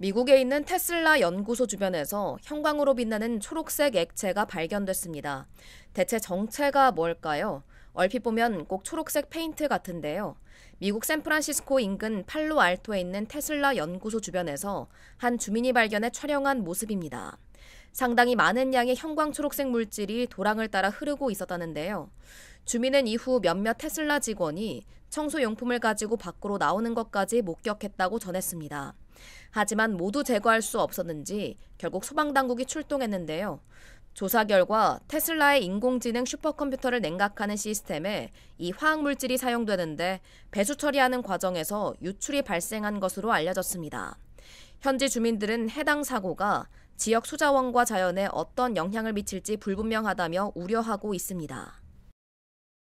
미국에 있는 테슬라 연구소 주변에서 형광으로 빛나는 초록색 액체가 발견됐습니다. 대체 정체가 뭘까요? 얼핏 보면 꼭 초록색 페인트 같은데요. 미국 샌프란시스코 인근 팔로알토에 있는 테슬라 연구소 주변에서 한 주민이 발견해 촬영한 모습입니다. 상당히 많은 양의 형광 초록색 물질이 도랑을 따라 흐르고 있었다는데요. 주민은 이후 몇몇 테슬라 직원이 청소용품을 가지고 밖으로 나오는 것까지 목격했다고 전했습니다. 하지만 모두 제거할 수 없었는지 결국 소방당국이 출동했는데요. 조사 결과 테슬라의 인공지능 슈퍼컴퓨터를 냉각하는 시스템에 이 화학물질이 사용되는데 배수 처리하는 과정에서 유출이 발생한 것으로 알려졌습니다. 현지 주민들은 해당 사고가 지역 수자원과 자연에 어떤 영향을 미칠지 불분명하다며 우려하고 있습니다.